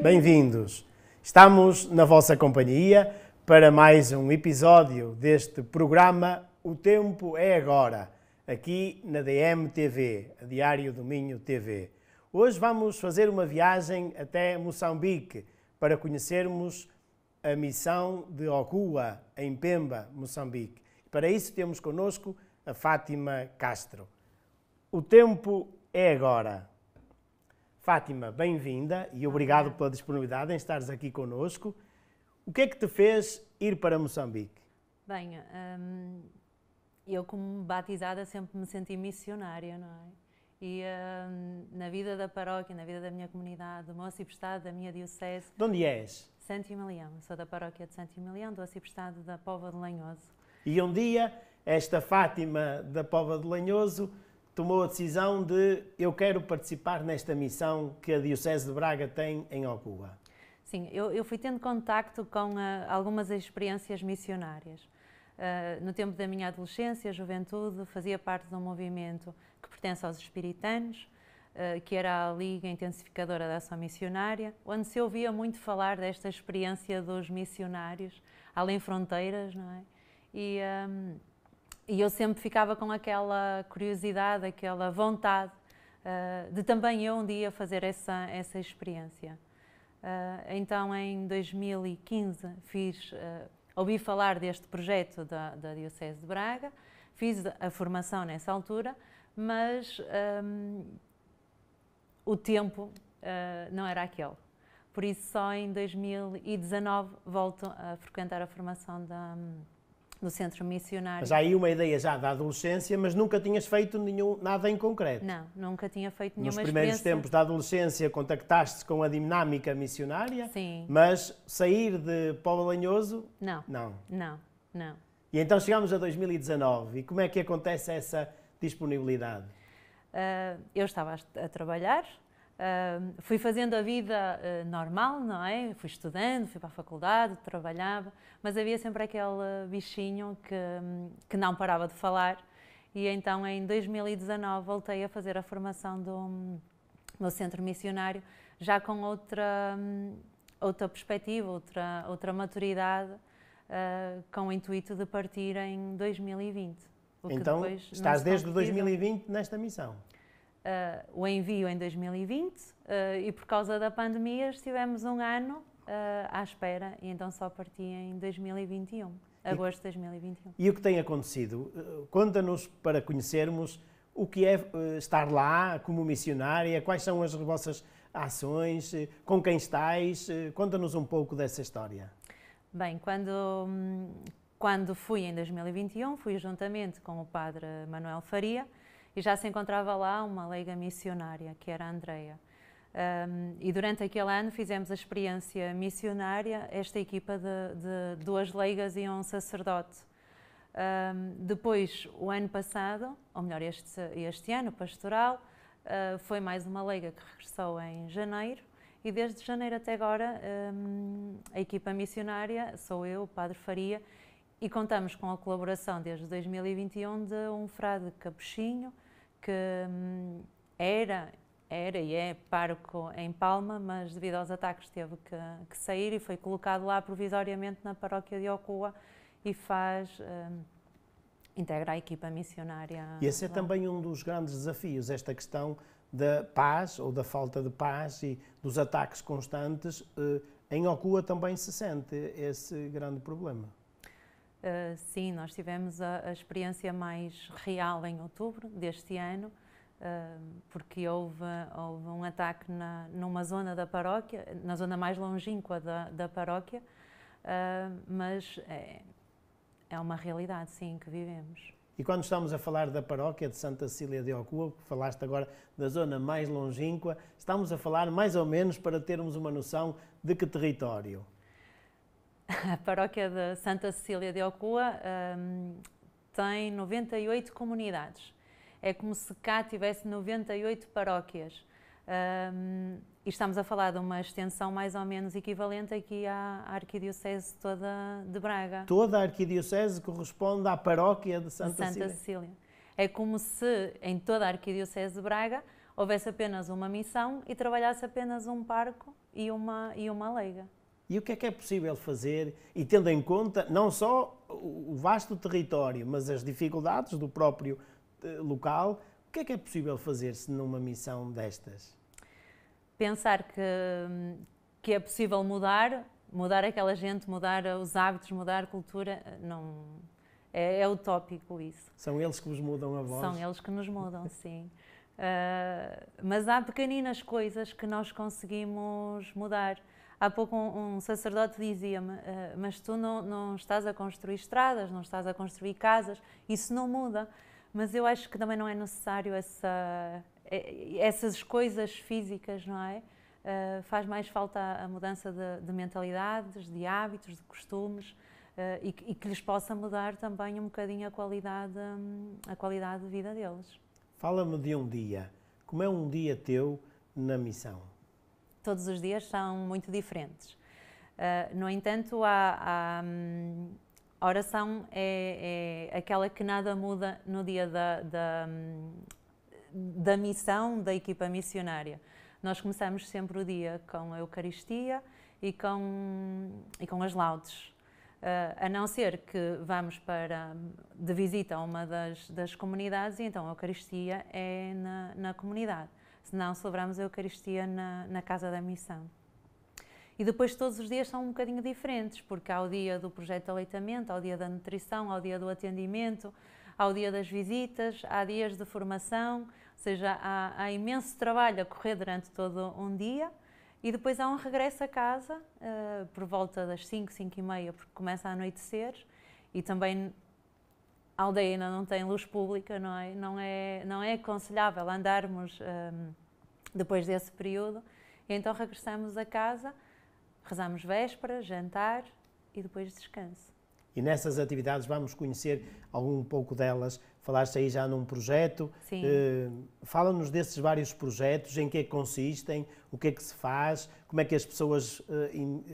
Bem-vindos! Estamos na vossa companhia para mais um episódio deste programa O Tempo é Agora, aqui na DMTV, a Diário do Minho TV. Hoje vamos fazer uma viagem até Moçambique para conhecermos a missão de Ocua, em Pemba, Moçambique. Para isso temos connosco a Fátima Castro. O tempo é agora. Fátima, bem-vinda e obrigado pela disponibilidade em estares aqui conosco. O que é que te fez ir para Moçambique? Bem, hum, eu como batizada sempre me senti missionária, não é? E hum, na vida da paróquia, na vida da minha comunidade, do meu arciprestado, da minha diocese... De onde és? Santo Emiliano, sou da paróquia de Santo Emiliano, do arciprestado da Pova de Lanhoso. E um dia, esta Fátima da Pova de Lanhoso tomou a decisão de eu quero participar nesta missão que a Diocese de Braga tem em Ocuba? Sim, eu, eu fui tendo contacto com uh, algumas experiências missionárias. Uh, no tempo da minha adolescência, juventude, fazia parte de um movimento que pertence aos espiritanos, uh, que era a Liga Intensificadora da Ação Missionária, onde se ouvia muito falar desta experiência dos missionários, além fronteiras, não é? E... Um, e eu sempre ficava com aquela curiosidade, aquela vontade uh, de também eu um dia fazer essa, essa experiência. Uh, então, em 2015, fiz, uh, ouvi falar deste projeto da, da Diocese de Braga, fiz a formação nessa altura, mas um, ehm, o tempo uh, não era aquele. Por isso, só em 2019 volto a frequentar a formação da, no centro missionário. Mas há aí uma ideia já da adolescência, mas nunca tinhas feito nenhum, nada em concreto. Não, nunca tinha feito nenhuma Nos primeiros experiência. tempos da adolescência contactaste com a dinâmica missionária? Sim. Mas sair de Paulo Lanhoso? Não. Não. Não, não. E então chegamos a 2019 e como é que acontece essa disponibilidade? Uh, eu estava a, a trabalhar, fui fazendo a vida uh, normal, não é? Fui estudando, fui para a faculdade, trabalhava, mas havia sempre aquele bichinho que, que não parava de falar. E então, em 2019, voltei a fazer a formação do, do Centro Missionário, já com outra, outra perspectiva, outra, outra maturidade, uh, com o intuito de partir em 2020. Então, estás desde 2020 nesta missão? uh, o envio em 2020 ah, e por causa da pandemia estivemos um ano ah, à espera e então só parti em 2021, agosto de 2021. E o que tem acontecido? Conta-nos para conhecermos o que é estar lá como missionária, quais são as vossas ações, com quem estáis, conta-nos um pouco dessa história. Bem, quando, hum, quando fui em 2021, fui juntamente com o padre Manuel Faria e já se encontrava lá uma leiga missionária, que era a Andrea. Um, e durante aquele ano fizemos a experiência missionária, esta equipa de, de duas leigas e um sacerdote. Um, depois, o ano passado, ou melhor, este, este ano, pastoral, uh, foi mais uma leiga que regressou em janeiro. E desde janeiro até agora, um, a equipa missionária sou eu, o Padre Faria, e contamos com a colaboração desde 2021 de um frade capuchinho, que hum, era, era e é parco em Palma, mas devido aos ataques teve que, que sair e foi colocado lá provisoriamente na paróquia de Ocua e faz hum, integra a equipa missionária. E esse é também um dos grandes desafios, esta questão da paz ou da falta de paz e dos ataques constantes. Eh, em Okua também se sente esse grande problema. Uh, sim, nós tivemos a, a, experiência mais real em outubro deste ano, uh, porque houve, houve, um ataque na, numa zona da paróquia, na zona mais longínqua da, da paróquia, uh, mas é, é, uma realidade, sim, que vivemos. E quando estamos a falar da paróquia de Santa Cecília de Ocua, que falaste agora da zona mais longínqua, estamos a falar mais ou menos para termos uma noção de que território? A paróquia de Santa Cecília de Alcoa um, tem 98 comunidades. É como se cá tivesse 98 paróquias. Um, e estamos a falar de uma extensão mais ou menos equivalente aqui à, Arquidiocese toda de Braga. Toda a Arquidiocese corresponde à paróquia de Santa, de Santa Cecília. É como se em toda a Arquidiocese de Braga houvesse apenas uma missão e trabalhasse apenas um parco e uma, e uma leiga e o que é que é possível fazer, e tendo em conta não só o vasto território, mas as dificuldades do próprio eh, local, o que é que é possível fazer-se numa missão destas? Pensar que, que é possível mudar, mudar aquela gente, mudar os hábitos, mudar a cultura, eh, não, é, é, utópico isso. São eles que vos mudam a voz? São eles que nos mudam, sim. Uh, mas há pequeninas coisas que nós conseguimos mudar. Há pouco um, um sacerdote dizia-me, uh, mas tu não, não estás a construir estradas, não estás a construir casas, isso não muda. Mas eu acho que também não é necessário essa, é, essas coisas físicas, não é? Uh, faz mais falta a, mudança de, de, mentalidades, de hábitos, de costumes uh, e, e, que lhes possa mudar também um bocadinho a qualidade, a qualidade de vida deles. Fala-me de um dia. Como é um dia teu na missão? todos os dias são muito diferentes. Uh, no entanto, a, a, hum, a oração é, é, aquela que nada muda no dia da, da, hum, da missão da equipa missionária. Nós começamos sempre o dia com a Eucaristia e com, e com as laudes. Uh, a não ser que vamos para hum, de visita a uma das, das comunidades e então a Eucaristia é na, na comunidade senão celebramos a Eucaristia na, na Casa da Missão. E depois todos os dias são um bocadinho diferentes, porque há o dia do projeto de aleitamento, há o dia da nutrição, há o dia do atendimento, há o dia das visitas, há dias de formação, ou seja, há, há imenso trabalho a correr durante todo um dia. E depois há um regresso a casa, uh, por volta das 5, 5 e meia, porque começa a anoitecer, e também a aldeia não tem luz pública, não é, não é, não é aconselhável andarmos um, depois desse período. E então regressamos a casa, rezamos véspera, jantar e depois descanso. E nessas atividades vamos conhecer algum pouco delas. Falaste aí já num projeto. Sim. Eh, fala-nos desses vários projetos, em que é que consistem, o que é que se faz, como é que as pessoas eh,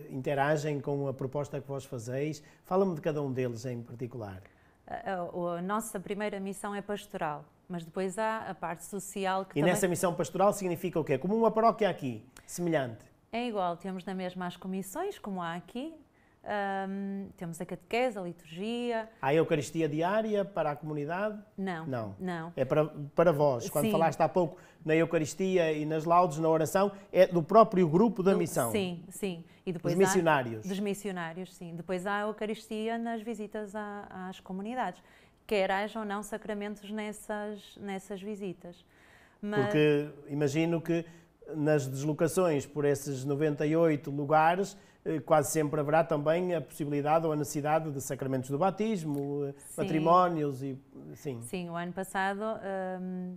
interagem com a proposta que vós fazeis. Fala-me de cada um deles em particular a, a, nossa primeira missão é pastoral, mas depois há a parte social que E também... nessa missão pastoral significa o quê? Como uma paróquia aqui, semelhante? É igual, temos na mesma as comissões, como há aqui, um, temos a catequese, a liturgia. Há a Eucaristia diária para a comunidade? Não. Não. não. É para, para vós. Quando sim. falaste há pouco na Eucaristia e nas laudes, na oração, é do próprio grupo da missão. Sim, sim. E depois dos missionários. Há, dos missionários, sim. Depois há a Eucaristia nas visitas às comunidades, quer haja ou não sacramentos nessas, nessas visitas. Mas... Porque imagino que nas deslocações por esses 98 lugares, eh, quase sempre haverá também a possibilidade ou a necessidade de sacramentos do batismo, eh, sim. matrimónios e sim. Sim, o ano passado hum,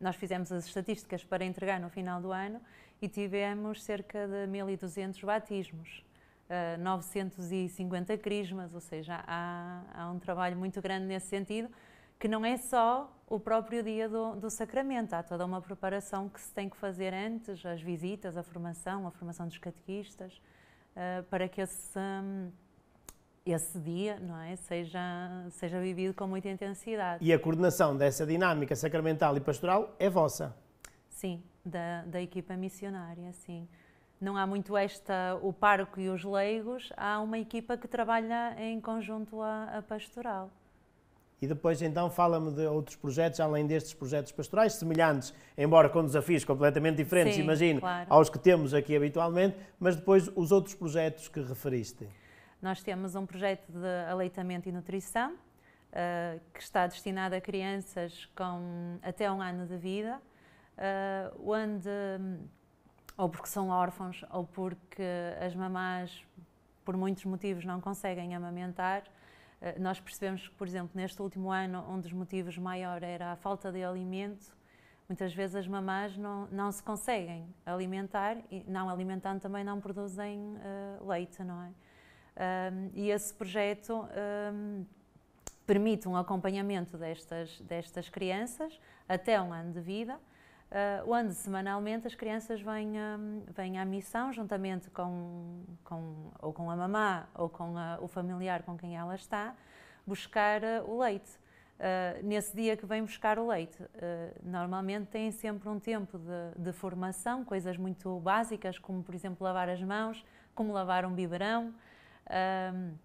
nós fizemos as estatísticas para entregar no final do ano e tivemos cerca de 1.200 batismos. 950 eh, crismas, ou seja, há, há um trabalho muito grande nesse sentido que não é só o próprio dia do, do, sacramento. Há toda uma preparação que se tem que fazer antes, as visitas, a formação, a formação dos catequistas, uh, para que esse, um, esse dia não é, seja, seja vivido com muita intensidade. E a coordenação dessa dinâmica sacramental e pastoral é vossa? Sim, da, da equipa missionária, sim. Não há muito esta, o parco e os leigos, há uma equipa que trabalha em conjunto a, a pastoral. E depois então fala-me de outros projetos, além destes projetos pastorais, semelhantes, embora com desafios completamente diferentes, Sim, imagino, claro. aos que temos aqui habitualmente, mas depois os outros projetos que referiste. Nós temos um projeto de aleitamento e nutrição, uh, que está destinado a crianças com até um ano de vida, uh, onde, ou porque são órfãos, ou porque as mamás, por muitos motivos, não conseguem amamentar, eh, nós percebemos que, por exemplo, neste último ano, um dos motivos maior era a falta de alimento. Muitas vezes as mamás não, não se conseguem alimentar e, não alimentando, também não produzem uh, leite, não é? Um, e esse projeto um, permite um acompanhamento destas, destas crianças até um ano de vida uh, ah, onde semanalmente as crianças vêm, um, vêm à missão juntamente com, com, ou com a mamá ou com a, o familiar com quem ela está, buscar uh, o leite. Uh, nesse dia que vem buscar o leite. Uh, normalmente têm sempre um tempo de, de, formação, coisas muito básicas, como por exemplo lavar as mãos, como lavar um biberão. Uh,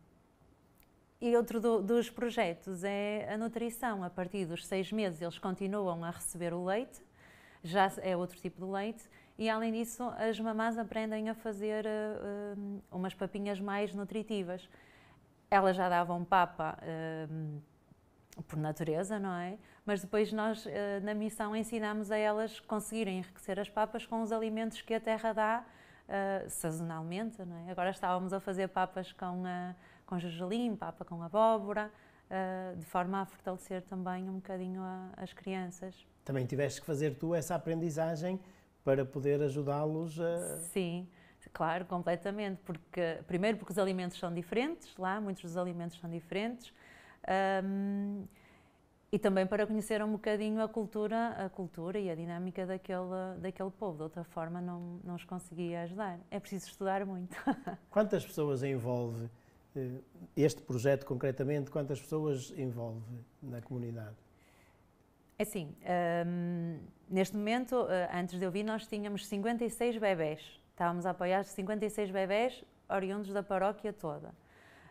e outro do, dos projetos é a nutrição. A partir dos seis meses eles continuam a receber o leite já é outro tipo de leite. E além disso, as mamás aprendem a fazer uh, umas papinhas mais nutritivas. Elas já davam papa uh, por natureza, não é? Mas depois nós, uh, na missão, ensinamos a elas conseguirem enriquecer as papas com os alimentos que a terra dá sazonalmente, não é? Agora estávamos a fazer papas com, uh, com gergelim, papa com abóbora, de forma a fortalecer também um bocadinho a, as crianças também tiveste que fazer tu essa aprendizagem para poder ajudá-los a. Sim, claro, completamente. Porque, primeiro, porque os alimentos são diferentes, lá, muitos dos alimentos são diferentes. Um, e também para conhecer um bocadinho a cultura, a cultura e a dinâmica daquele, daquele povo. De outra forma, não, não os conseguia ajudar. É preciso estudar muito. Quantas pessoas envolve eh, este projeto concretamente? Quantas pessoas envolve na comunidade? É assim, um, neste momento, eh, antes de eu vir, nós tínhamos 56 bebés. Estávamos a apoiar 56 bebés oriundos da paróquia toda.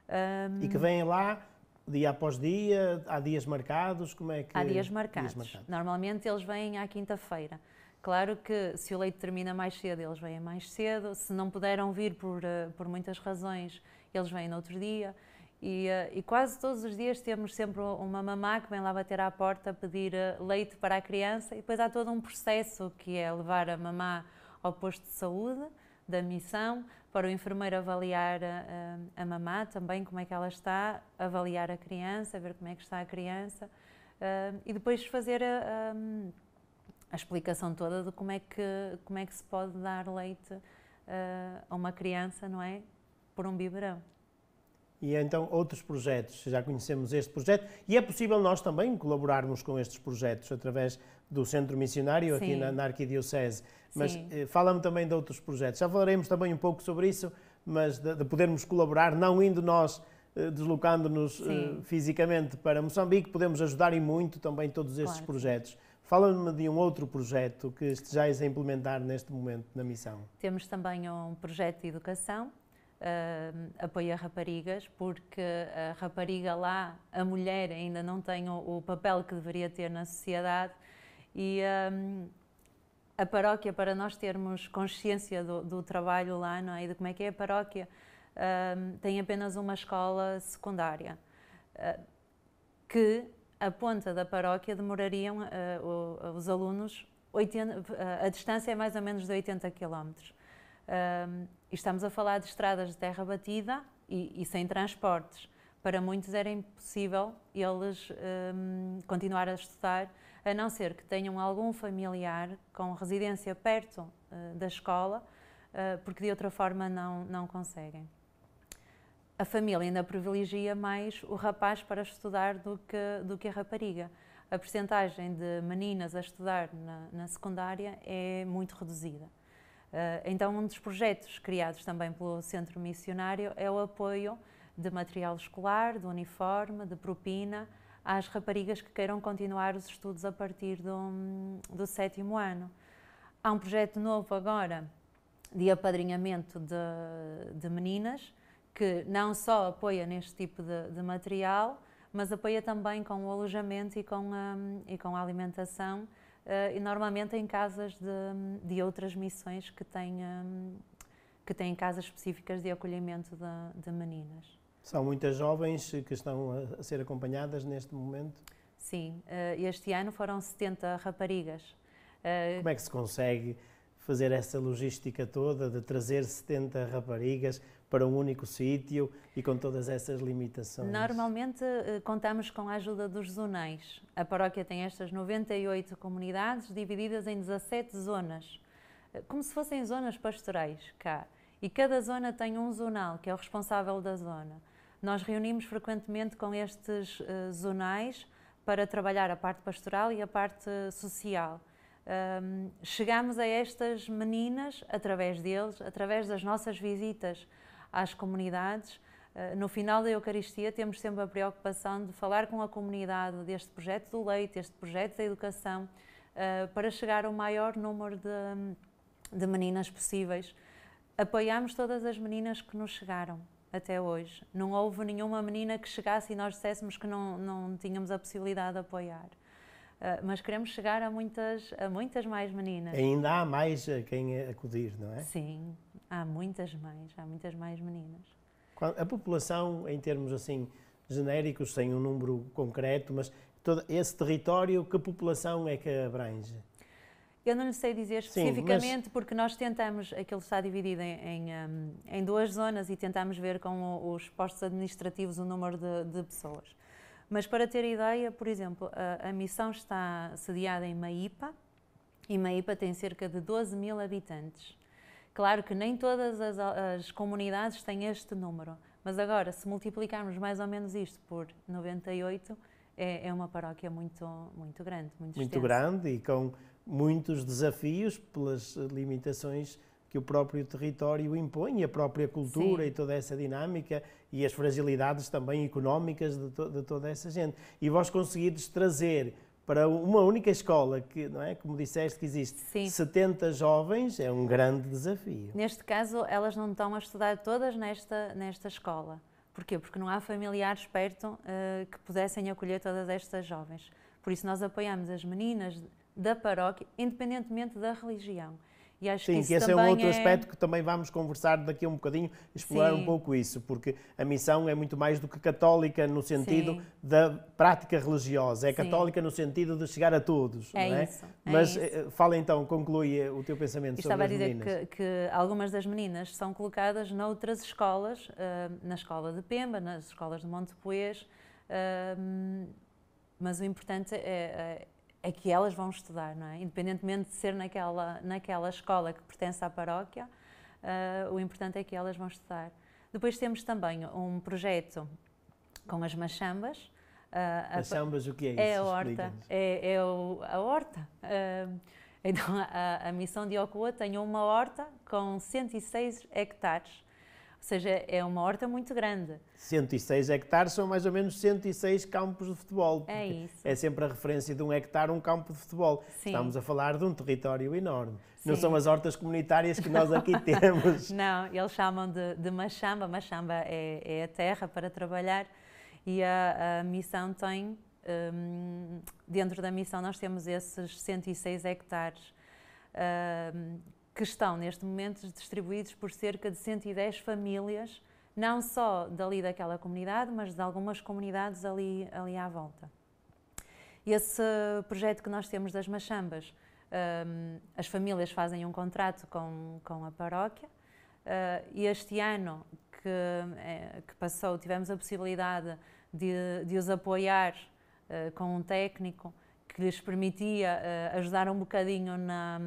Um, e que vêm lá dia após dia? Há dias marcados? Como é que... Há dias marcados. Dias marcados. Normalmente eles vêm à quinta-feira. Claro que se o leite termina mais cedo, eles vêm mais cedo. Se não puderam vir por, eh, por muitas razões, eles vêm no outro dia. E, eh, e, quase todos os dias temos sempre uma mamá que vem lá bater à porta pedir eh, leite para a criança e depois há todo um processo que é levar a mamá ao posto de saúde da missão para o enfermeiro avaliar a, eh, a mamá também como é que ela está, avaliar a criança, ver como é que está a criança e depois fazer a, a, a explicação toda de como é que como é que se pode dar leite a uma criança, não é, por um biberão e é, então outros projetos. Já conhecemos este projeto e é possível nós também colaborarmos com estes projetos através do Centro Missionário aqui na, na Arquidiocese. Mas eh, fala-me também de outros projetos. Já falaremos também um pouco sobre isso, mas de, de podermos colaborar, não indo nós eh, deslocando-nos eh, fisicamente para Moçambique, podemos ajudar e muito também todos estes claro. projetos. Fala-me de um outro projeto que estejais a implementar neste momento na missão. Temos também um projeto de educação uh, ah, apoia raparigas, porque a rapariga lá, a mulher ainda não tem o, o papel que deveria ter na sociedade e um, ah, a paróquia, para nós termos consciência do, do, trabalho lá não é? e de como é que é a paróquia, um, ah, tem apenas uma escola secundária, que a ponta da paróquia demorariam uh, os alunos, 80, a distância é mais ou menos de 80 quilómetros. Um, e estamos a falar de estradas de terra batida e, e sem transportes. Para muitos era impossível eles um, continuar a estudar, a não ser que tenham algum familiar com residência perto uh, da escola, uh, porque de outra forma não, não conseguem. A família ainda privilegia mais o rapaz para estudar do que, do que a rapariga a percentagem de meninas a estudar na, na, secundária é muito reduzida. Eh, então, um dos projetos criados também pelo Centro Missionário é o apoio de material escolar, de uniforme, de propina às raparigas que queiram continuar os estudos a partir do, do sétimo ano. Há um projeto novo agora de apadrinhamento de, de meninas que não só apoia neste tipo de, de, material, mas apoia também com o alojamento e com a, e com a alimentação uh, e normalmente em casas de, de outras missões que têm, um, que têm casas específicas de acolhimento de, de meninas. São muitas jovens que estão a ser acompanhadas neste momento? Sim, uh, este ano foram 70 raparigas. Uh, Como é que se consegue fazer essa logística toda de trazer 70 raparigas? para um único sítio e com todas essas limitações? Normalmente eh, contamos com a ajuda dos zonais. A paróquia tem estas 98 comunidades divididas em 17 zonas, eh, como se fossem zonas pastorais cá. E cada zona tem um zonal, que é o responsável da zona. Nós reunimos frequentemente com estes eh, zonais para trabalhar a parte pastoral e a parte social. Um, chegamos a estas meninas através deles, através das nossas visitas às comunidades. Eh, no final da Eucaristia, temos sempre a preocupação de falar com a comunidade deste projeto do leite, este projeto da educação, eh, para chegar ao maior número de, de meninas possíveis. Apoiámos todas as meninas que nos chegaram até hoje. Não houve nenhuma menina que chegasse e nós disséssemos que não, não tínhamos a possibilidade de apoiar. Eh, mas queremos chegar a muitas, a muitas mais meninas. Ainda há mais a quem acudir, não é? Sim, Há muitas mais, há muitas mais meninas. A população, em termos assim genéricos, sem um número concreto, mas todo esse território, que população é que abrange? Eu não lhe sei dizer especificamente, Sim, mas... porque nós tentamos, aquilo está dividido em, em, hum, em, duas zonas e tentamos ver com os postos administrativos o número de, de pessoas. Mas para ter ideia, por exemplo, a, a, missão está sediada em Maipa e Maipa tem cerca de 12 mil habitantes. Claro que nem todas as, as comunidades têm este número, mas agora, se multiplicarmos mais ou menos isto por 98, é, é uma paróquia muito, muito grande. Muito, muito grande e com muitos desafios pelas limitações que o próprio território impõe, a própria cultura Sim. e toda essa dinâmica e as fragilidades também económicas de, to de toda essa gente. E vós conseguides trazer para uma única escola, que, não é? como disseste, que existe Sim. 70 jovens, é um grande desafio. Neste caso, elas não estão a estudar todas nesta, nesta escola. Porquê? Porque não há familiares perto uh, que pudessem acolher todas estas jovens. Por isso, nós apoiamos as meninas da paróquia, independentemente da religião. E acho Sim, que, que esse é um outro é... aspecto que também vamos conversar daqui a um bocadinho, explorar Sim. um pouco isso, porque a missão é muito mais do que católica no sentido Sim. da prática religiosa, é Sim. católica no sentido de chegar a todos. É, é? isso. É mas isso. Eh, fala então, conclui eh, o teu pensamento sobre as meninas. Estava a dizer que, que, algumas das meninas são colocadas noutras escolas, eh, na escola de Pemba, nas escolas de Monte mas o importante é, é é que elas vão estudar, não é? Independentemente de ser naquela, naquela escola que pertence à paróquia, uh, o importante é que elas vão estudar. Depois temos também um projeto com as machambas. Uh, machambas, o que é, é isso? É a horta. É, é o, a horta. Uh, então, a, a missão de Ocoa tem uma horta com 106 hectares ou seja, é uma horta muito grande. 106 hectares são mais ou menos 106 campos de futebol. É isso. É sempre a referência de um hectare um campo de futebol. Sim. Estamos a falar de um território enorme. Sim. Não são as hortas comunitárias que nós aqui temos. Não, eles chamam de, de machamba. Machamba é, é a terra para trabalhar e a, a missão tem. Um, dentro da missão, nós temos esses 106 hectares hum, que estão neste momento distribuídos por cerca de 110 famílias, não só dali daquela comunidade, mas de algumas comunidades ali, ali à volta. Esse projeto que nós temos das Machambas, hum, as famílias fazem um contrato com, com a paróquia eh, e este ano que, eh, que passou tivemos a possibilidade de, de os apoiar eh, com um técnico que lhes permitia ajudar um bocadinho na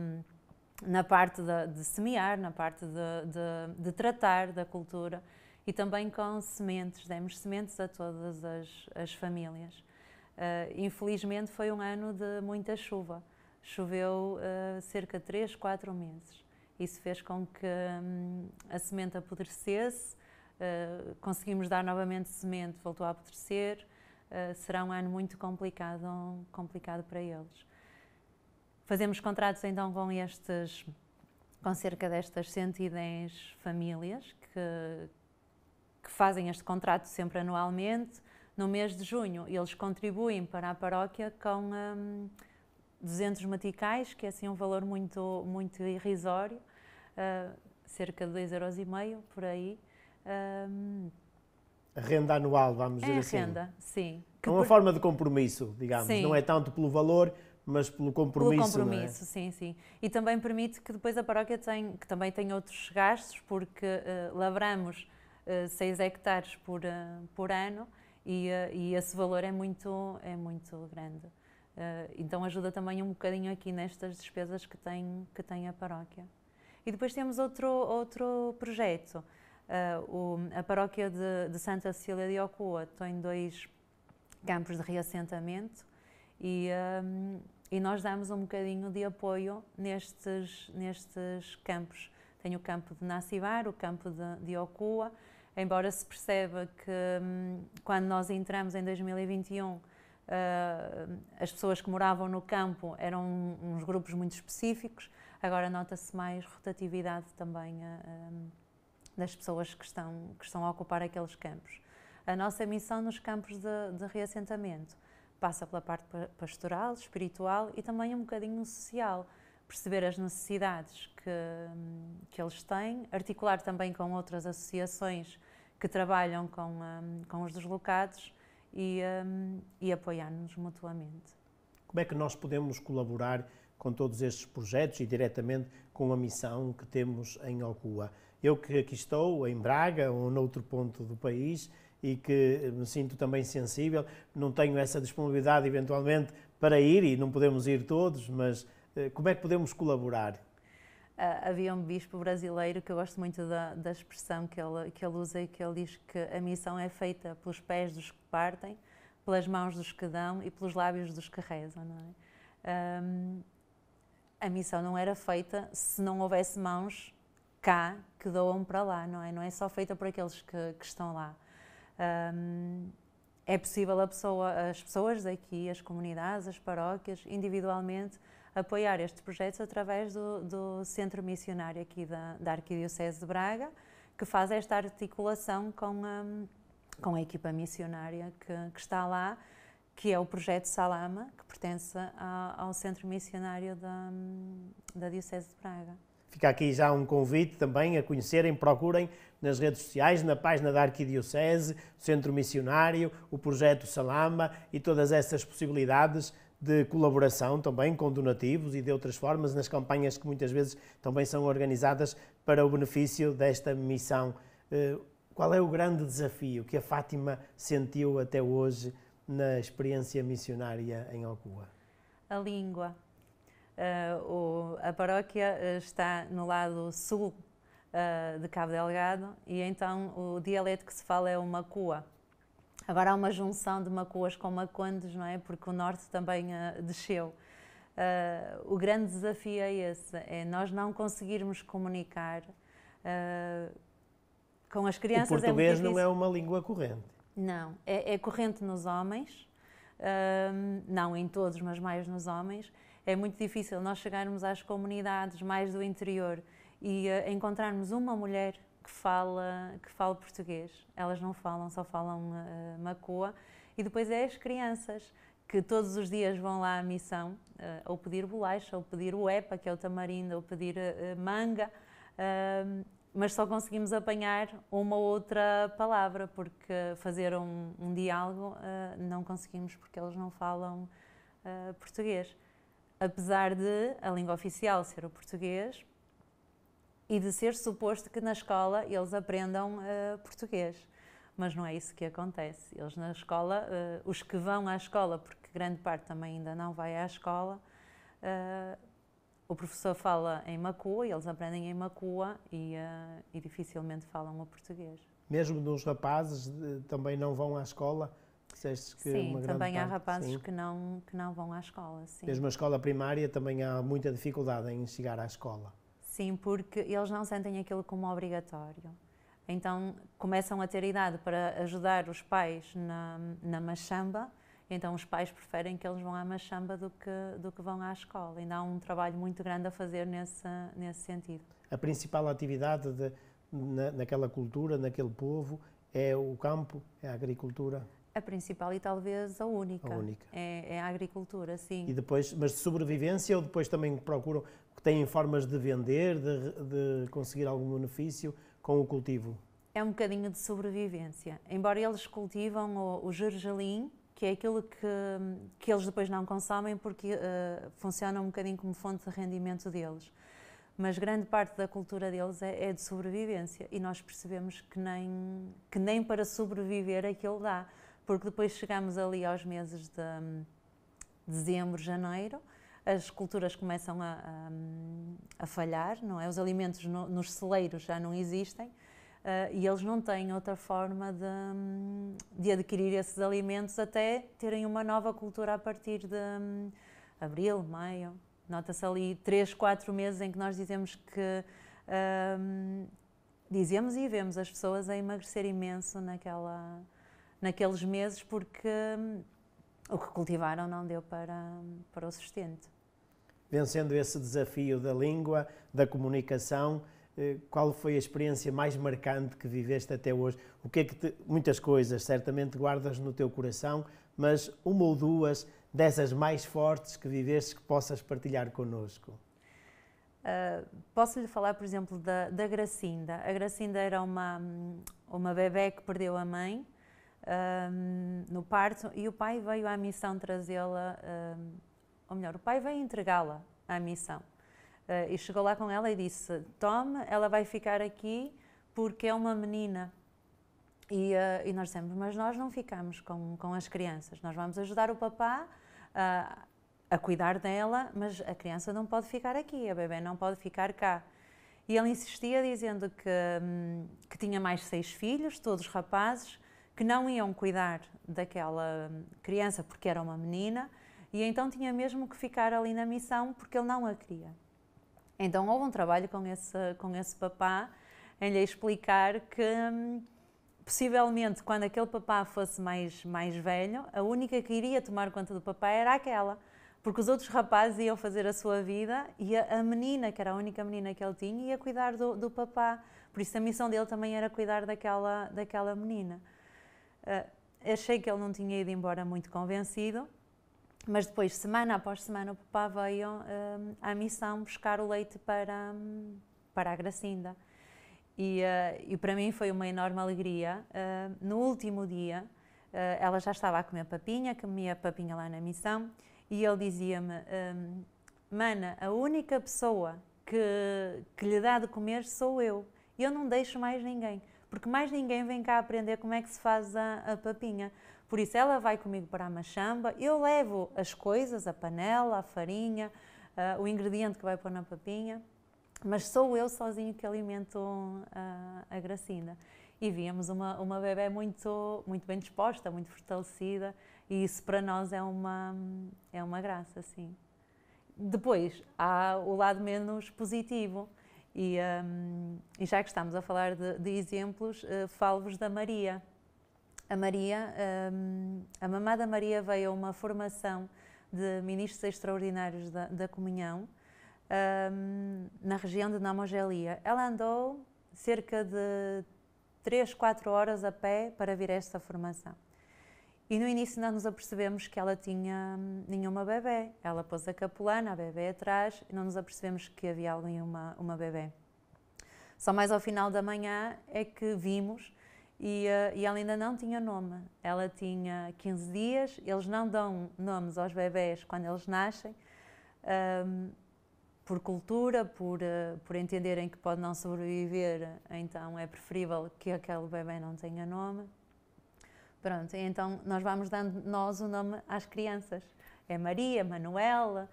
na parte de, de, semear, na parte de, de, de, tratar da cultura e também com sementes, demos sementes a todas as, as famílias. Uh, infelizmente foi um ano de muita chuva, choveu uh, cerca de 3, 4 meses. Isso fez com que hum, a semente apodrecesse, uh, conseguimos dar novamente semente, voltou a apodrecer. será um ano muito complicado, complicado para eles. Fazemos contratos então com estas com cerca destas 110 famílias que, que fazem este contrato sempre anualmente. No mês de junho, eles contribuem para a paróquia com 200 hum, maticais, que é assim um valor muito, muito irrisório, uh, cerca de 2,5 euros por aí. Um, a renda anual, vamos é dizer assim. renda, sim. é uma por... forma de compromisso, digamos. Sim. Não é tanto pelo valor, mas pelo compromisso. Pelo compromisso, é? sim, sim. E também permite que depois a paróquia tem, que também tem outros gastos, porque uh, lavramos uh, eh, 6 hectares por, uh, por ano e, uh, e esse valor é muito, é muito grande. então ajuda também um bocadinho aqui nestas despesas que tem, que tem a paróquia. E depois temos outro, outro projeto. O, a paróquia de, de Santa Cecília de Ocoa tem dois campos de reassentamento e, um, e nós damos um bocadinho de apoio nestes, nestes campos. Tem o campo de Nacibar, o campo de, de Okua, embora se perceba que um, quando nós entramos em 2021, hum, as pessoas que moravam no campo eram uns grupos muito específicos, agora nota-se mais rotatividade também hum, das pessoas que estão, que estão a ocupar aqueles campos. A nossa missão nos campos de, de reassentamento passa pela parte pastoral, espiritual e também um bocadinho social. Perceber as necessidades que, que eles têm, articular também com outras associações que trabalham com, um, com os deslocados e, um, e apoiar-nos mutuamente. Como é que nós podemos colaborar com todos estes projetos e diretamente com a missão que temos em Alcoa? Eu que aqui estou, em Braga ou noutro ponto do país, e que eh, me sinto também sensível. Não tenho essa disponibilidade, eventualmente, para ir e não podemos ir todos, mas eh, como é que podemos colaborar? Ah, havia um bispo brasileiro que eu gosto muito da, da, expressão que ele, que ele usa e que ele diz que a missão é feita pelos pés dos que partem, pelas mãos dos que dão e pelos lábios dos que rezam, não é? Um, a missão não era feita se não houvesse mãos cá que doam para lá, não é? Não é só feita por aqueles que, que estão lá. Um, é possível pessoa, as pessoas daqui, as comunidades, as paróquias, individualmente, apoiar este projeto através do, do Centro Missionário aqui da, da, Arquidiocese de Braga, que faz esta articulação com a, com a equipa missionária que, que está lá, que é o projeto Salama, que pertence a, ao Centro Missionário da, da Diocese de Braga. Fica aqui já um convite também a conhecerem, procurem nas redes sociais, na página da Arquidiocese, Centro Missionário, o projeto Salama e todas essas possibilidades de colaboração também com donativos e de outras formas nas campanhas que muitas vezes também são organizadas para o benefício desta missão. Eh, qual é o grande desafio que a Fátima sentiu até hoje na experiência missionária em Alcoa? A língua. Uh, o a paróquia eh, está no lado sul eh, de Cabo Delgado e então o dialeto que se fala é o macua. Agora há uma junção de macuas com macondes, não é? Porque o norte também eh, desceu. o grande desafio é esse, é nós não conseguirmos comunicar com as crianças. É o português é não é uma língua corrente. Não, é, é corrente nos homens, não em todos, mas mais nos homens é muito difícil nós chegarmos às comunidades mais do interior e uh, encontrarmos uma mulher que fala que fala português. Elas não falam, só falam uh, E depois é as crianças que todos os dias vão lá à missão, uh, ou pedir bolacha, ou pedir o epa, que é o tamarindo, ou pedir uh, manga, mas só conseguimos apanhar uma outra palavra, porque fazer um, um diálogo não conseguimos, porque eles não falam português apesar de a língua oficial ser o português e de ser suposto que na escola eles aprendam uh, português. Mas não é isso que acontece. Eles na escola, uh, os que vão à escola, porque grande parte também ainda não vai à escola, uh, o professor fala em macua, eles aprendem em macua e, e dificilmente falam o português. Mesmo os rapazes também não vão à escola? que sim, também há rapazes que não, que não vão à escola. Sim. Mesmo a escola primária também há muita dificuldade em chegar à escola. Sim, porque eles não sentem aquilo como obrigatório. Então começam a ter idade para ajudar os pais na, na machamba, então os pais preferem que eles vão à machamba do que, do que vão à escola. Ainda há um trabalho muito grande a fazer nesse, nesse sentido. A principal atividade de, na, naquela cultura, naquele povo, é o campo, é a agricultura? A principal e talvez a única. A única. É, é, a agricultura, sim. E depois, mas de sobrevivência ou depois também procuram, têm formas de vender, de, de conseguir algum benefício com o cultivo? É um bocadinho de sobrevivência. Embora eles cultivam o, o gergelim, que é aquilo que, que eles depois não consomem porque uh, funciona um bocadinho como fonte de rendimento deles. Mas grande parte da cultura deles é, é de sobrevivência e nós percebemos que nem, que nem para sobreviver aquilo é dá porque depois chegamos ali aos meses de hum, dezembro, janeiro, as culturas começam a, a, a, falhar, não é? Os alimentos no, nos celeiros já não existem uh, e eles não têm outra forma de, hum, de, adquirir esses alimentos até terem uma nova cultura a partir de um, abril, maio. Nota-se ali três, quatro meses em que nós dizemos que um, dizemos e vemos as pessoas a emagrecer imenso naquela naqueles meses porque hum, o que cultivaram não deu para, para o sustento. Vencendo esse desafio da língua, da comunicação, eh, qual foi a experiência mais marcante que viveste até hoje? O que é que te, muitas coisas certamente guardas no teu coração, mas uma ou duas dessas mais fortes que viveste que possas partilhar connosco? Uh, ah, posso lhe falar, por exemplo, da, da Gracinda. A Gracinda era uma, uma bebé que perdeu a mãe um, no parto e o pai veio à missão trazê-la, um, ou melhor, o pai veio entregá-la à missão. Uh, e chegou lá com ela e disse: Tome, ela vai ficar aqui porque é uma menina. E, uh, e nós dissemos: Mas nós não ficamos com, com as crianças, nós vamos ajudar o papá. Uh, a cuidar dela, mas a criança não pode ficar aqui, a bebê não pode ficar cá. E ele insistia dizendo que, hum, que tinha mais seis filhos, todos rapazes, que não iam cuidar daquela criança porque era uma menina e então tinha mesmo que ficar ali na missão porque ele não a queria. Então houve um trabalho com esse, com esse papá em lhe explicar que hum, possivelmente quando aquele papá fosse mais, mais velho, a única que iria tomar conta do papá era aquela, porque os outros rapazes iam fazer a sua vida e a, a menina, que era a única menina que ele tinha, ia cuidar do, do papá. Por isso a missão dele também era cuidar daquela, daquela menina. Ah, achei que ele não tinha ido embora muito convencido, mas depois, semana após semana, o papá veio uh, à missão buscar o leite para, um, para a Gracinda. E, uh, e, para mim foi uma enorme alegria. Uh, no último dia, ela já estava a comer papinha, comia papinha lá na missão, e ele dizia-me: um, Mana, a única pessoa que, que lhe dá de comer sou eu. Eu não deixo mais ninguém porque mais ninguém vem cá aprender como é que se faz a, a papinha. Por isso, ela vai comigo para a machamba, eu levo as coisas, a panela, a farinha, uh, o ingrediente que vai pôr na papinha, mas sou eu sozinho que alimento uh, a Gracinda. E víamos uma, uma bebê muito, muito bem disposta, muito fortalecida, e isso para nós é uma, é uma graça, sim. Depois, há o lado menos positivo. E, um, e já que estamos a falar de, de exemplos, uh, falo-vos da Maria. A Maria, um, a mamada Maria veio a uma formação de ministros extraordinários da, da comunhão um, na região de Namogelia. Ela andou cerca de 3, 4 horas a pé para vir a esta formação. E no início não nos apercebemos que ela tinha hum, nenhuma bebê. Ela pôs a capulana, a bebê atrás, e não nos apercebemos que havia alguém uma, uma bebê. Só mais ao final da manhã é que vimos e, eh, e, ela ainda não tinha nome. Ela tinha 15 dias, eles não dão nomes aos bebés quando eles nascem, um, por cultura, por, eh, por entenderem que pode não sobreviver, então é preferível que aquele bebê não tenha nome. Pronto, então nós vamos dando nós o nome às crianças. É Maria, Manuela.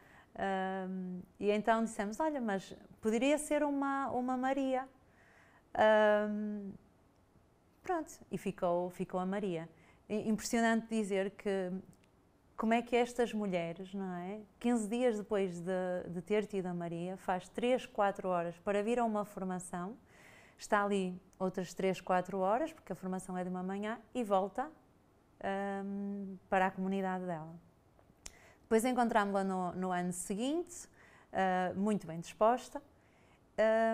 Um, e então dissemos: Olha, mas poderia ser uma, uma Maria. Um, pronto, e ficou, ficou a Maria. impressionante dizer que como é que estas mulheres, não é? 15 dias depois de, de ter tido a Maria, faz 3, 4 horas para vir a uma formação, está ali outras 3, 4 horas, porque a formação é de uma manhã, e volta um, para a comunidade dela. Depois encontramos-la no, no, ano seguinte, uh, muito bem disposta.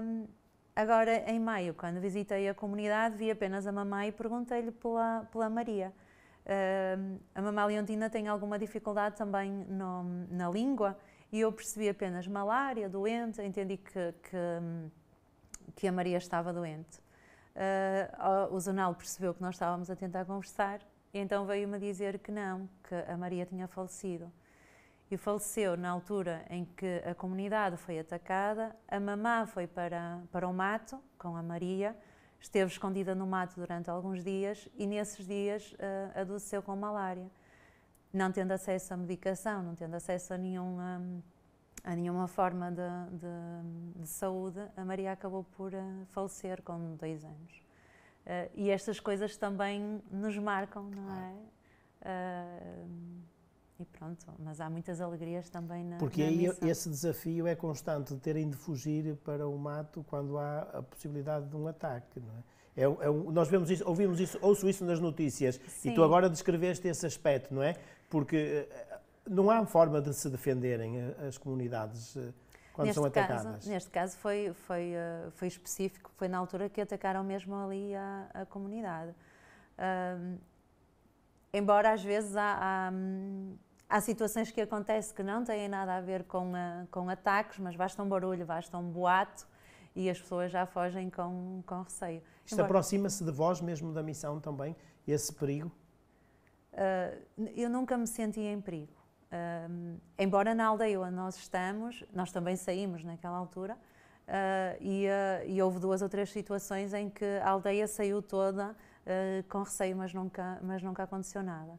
Um, agora, em maio, quando visitei a comunidade, vi apenas a mamãe e perguntei-lhe pela, pela Maria. Uh, a mamá leontina tem alguma dificuldade também no, na língua e eu percebi apenas malária, doente, entendi que, que, que a Maria estava doente. Uh, o Zonal percebeu que nós estávamos a tentar conversar então veio-me dizer que não, que a Maria tinha falecido. E faleceu na altura em que a comunidade foi atacada, a mamã foi para, para o mato com a Maria, esteve escondida no mato durante alguns dias e nesses dias uh, adoeceu com malária. Não tendo acesso a medicação, não tendo acesso a nenhuma, a nenhuma forma de, de, de saúde, a Maria acabou por uh, falecer com dois anos. Uh, e estas coisas também nos marcam, não é? Uh, e pronto, mas há muitas alegrias também na Porque na aí esse desafio é constante de terem de fugir para o mato quando há a possibilidade de um ataque, não é? É, é, nós vemos isso, ouvimos isso, ouço isso nas notícias Sim. e tu agora descreveste esse aspecto, não é? Porque eh, não há forma de se defenderem as comunidades quando neste são atacadas? Caso, neste caso foi, foi, eh, foi específico, foi na altura que atacaram mesmo ali a, a comunidade. Um, embora às vezes há, há, hum, há, situações que acontecem que não têm nada a ver com, a, eh, com ataques, mas basta um barulho, basta um boato e as pessoas já fogem com, com receio. Isto embora... aproxima-se de vós mesmo da missão também, esse perigo? Uh, eu nunca me senti em perigo. Um, embora na aldeia onde nós estamos, nós também saímos naquela altura, uh, e, uh, e, houve duas ou três situações em que a aldeia saiu toda uh, com receio, mas nunca, mas nunca aconteceu nada.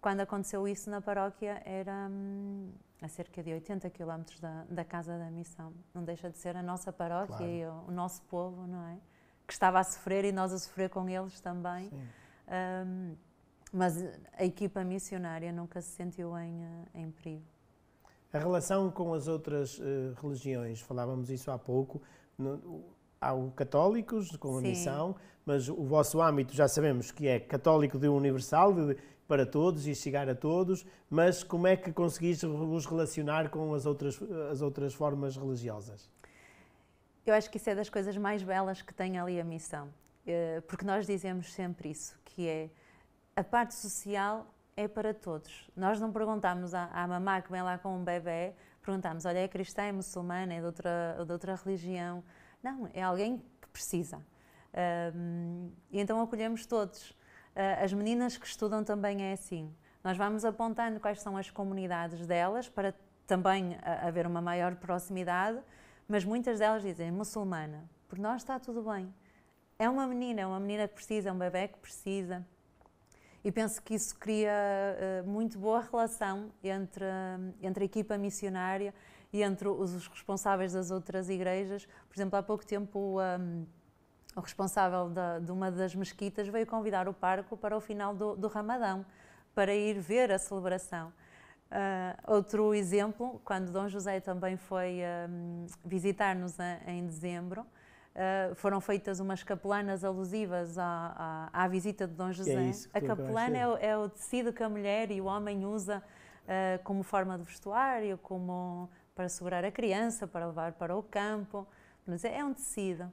Quando aconteceu isso na paróquia era um, a cerca de 80 quilómetros da, da, Casa da Missão. Não deixa de ser a nossa paróquia claro. e o, o, nosso povo, não é? Que estava a sofrer e nós a sofrer com eles também. Sim. Um, mas a equipa missionária nunca se sentiu em, eh, em perigo. A relação com as outras uh, religiões, falávamos isso há pouco, no, há católicos com a Sim. missão, mas o vosso âmbito já sabemos que é católico de universal, de, para todos e chegar a todos, mas como é que conseguis vos relacionar com as outras, as outras formas religiosas? Eu acho que isso é das coisas mais belas que tem ali a missão, eh, porque nós dizemos sempre isso, que é a parte social é para todos. Nós não perguntamos à, à mamá que vem lá com um bebê, perguntamos, olha, é cristã, é muçulmana, é de outra, de outra religião. Não, é alguém que precisa. Um, e então acolhemos todos. Uh, as meninas que estudam também é assim. Nós vamos apontando quais são as comunidades delas para também haver uma maior proximidade, mas muitas delas dizem muçulmana, por nós está tudo bem. É uma menina, é uma menina que precisa, é um bebê que precisa. E penso que isso cria uh, muito boa relação entre, entre a equipa missionária e entre os responsáveis das outras igrejas. Por exemplo, há pouco tempo um, ehm, o responsável da, de uma das mesquitas veio convidar o parco para o final do, do Ramadão, para ir ver a celebração. Uh, outro exemplo, quando Dom José também foi um, ehm, visitar-nos em dezembro, ah, foram feitas umas capelanas alusivas à, à, à visita de Dom é José. É a capelana é o, é, o tecido que a mulher e o homem usa uh, como forma de vestuário, como para segurar a criança, para levar para o campo. Mas é, é um tecido.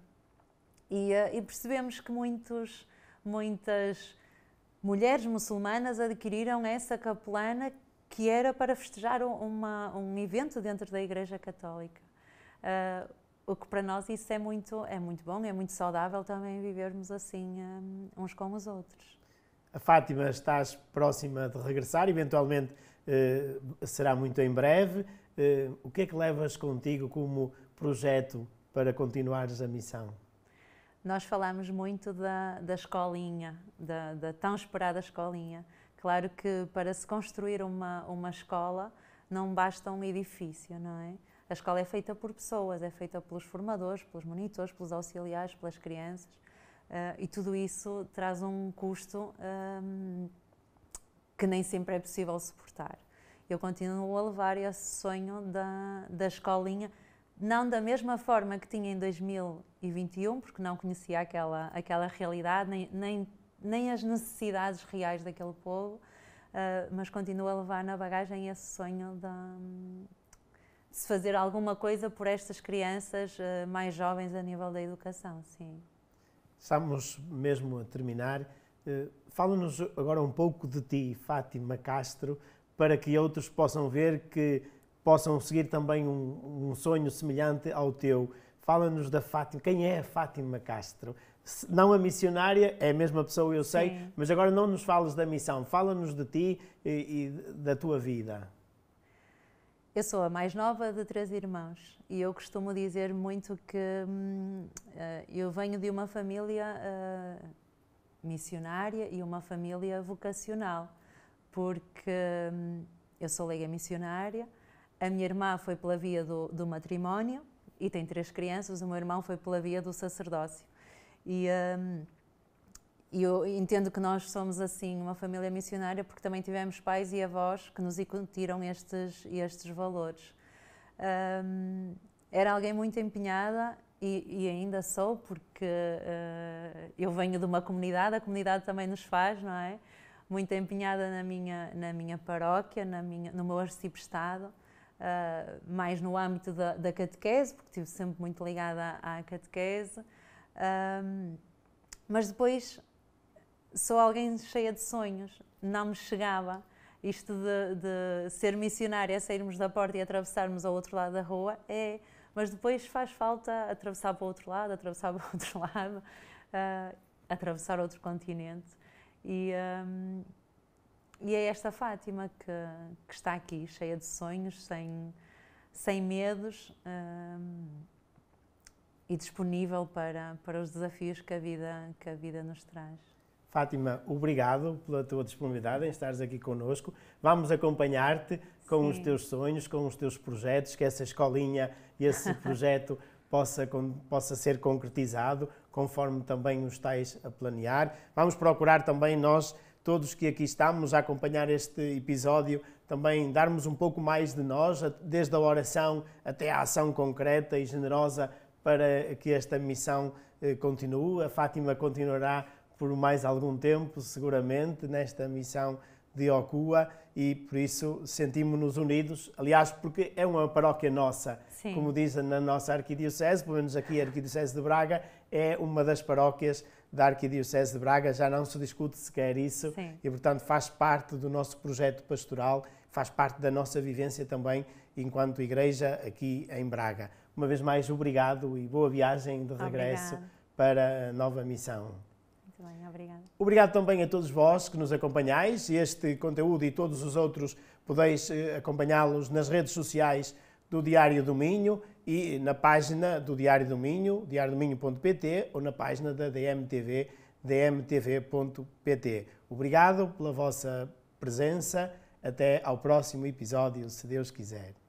E, uh, e percebemos que muitos, muitas mulheres muçulmanas adquiriram essa capelana que era para festejar uma, um evento dentro da Igreja Católica o que para nós isso é muito, é muito bom, é muito saudável também vivermos assim um, uns com os outros. A Fátima estás próxima de regressar, eventualmente eh, será muito em breve. Eh, o que é que levas contigo como projeto para continuares a missão? Nós falamos muito da, da escolinha, da, da tão esperada escolinha. Claro que para se construir uma, uma escola não basta um edifício, não é? A escola é feita por pessoas, é feita pelos formadores, pelos monitores, pelos auxiliares, pelas crianças, uh, e tudo isso traz um custo um, ehm, que nem sempre é possível suportar. Eu continuo a levar esse sonho da, da escolinha, não da mesma forma que tinha em 2021, porque não conhecia aquela, aquela realidade, nem, nem, nem as necessidades reais daquele povo, uh, mas continuo a levar na bagagem esse sonho da se fazer alguma coisa por estas crianças eh, mais jovens a nível da educação, sim. Estamos mesmo a terminar. Eh, fala-nos agora um pouco de ti, Fátima Castro, para que outros possam ver que possam seguir também um, um sonho semelhante ao teu. Fala-nos da Fátima. Quem é a Fátima Castro? Não a missionária, é a mesma pessoa, eu sei, Sim. mas agora não nos falas da missão. Fala-nos de ti e, e da tua vida. Eu sou a mais nova de três irmãos e eu costumo dizer muito que hum, eh, eu venho de uma família uh, missionária e uma família vocacional, porque hum, eu sou leiga missionária, a minha irmã foi pela via do, do, matrimónio e tem três crianças, o meu irmão foi pela via do sacerdócio. E hum, e eu entendo que nós somos assim uma família missionária porque também tivemos pais e avós que nos incutiram estes estes valores. Um, era alguém muito empenhada e, e ainda sou porque uh, eu venho de uma comunidade, a comunidade também nos faz, não é? Muito empenhada na minha na minha paróquia, na minha no meu arciprestado. Uh, ah, mais no âmbito da, da, catequese, porque estive sempre muito ligada à, à catequese. Um, mas depois sou alguém cheia de sonhos, não me chegava. Isto de, de ser missionária, sairmos da porta e atravessarmos ao outro lado da rua, é. Mas depois faz falta atravessar para o outro lado, atravessar para o outro lado, uh, atravessar outro continente. E, um, ah, e é esta Fátima que, que, está aqui, cheia de sonhos, sem, sem medos um, ah, e disponível para, para os desafios que a vida, que a vida nos traz. Fátima, obrigado pela tua disponibilidade em estares aqui conosco. Vamos acompanhar-te com Sim. os teus sonhos, com os teus projetos, que essa escolinha e esse projeto possa, com, possa ser concretizado, conforme também os tais a planear. Vamos procurar também nós, todos que aqui estamos, a acompanhar este episódio, também darmos um pouco mais de nós, desde a oração até a ação concreta e generosa para que esta missão eh, continue. A Fátima continuará por mais algum tempo, seguramente, nesta missão de Ocua e por isso sentimos-nos unidos, aliás, porque é uma paróquia nossa, Sim. como dizem na nossa arquidiocese, pelo menos aqui a arquidiocese de Braga é uma das paróquias da arquidiocese de Braga, já não se discute sequer isso Sim. e portanto faz parte do nosso projeto pastoral, faz parte da nossa vivência também enquanto igreja aqui em Braga. Uma vez mais obrigado e boa viagem de regresso Obrigada. para a nova missão. Obrigado também a todos vós que nos acompanhais. Este conteúdo e todos os outros podeis eh, acompanhá-los nas redes sociais do Diário do Minho e na página do Diário do Minho, diariodominho.pt ou na página da DMTV, dmtv.pt. Obrigado pela vossa presença. Até ao próximo episódio, se Deus quiser.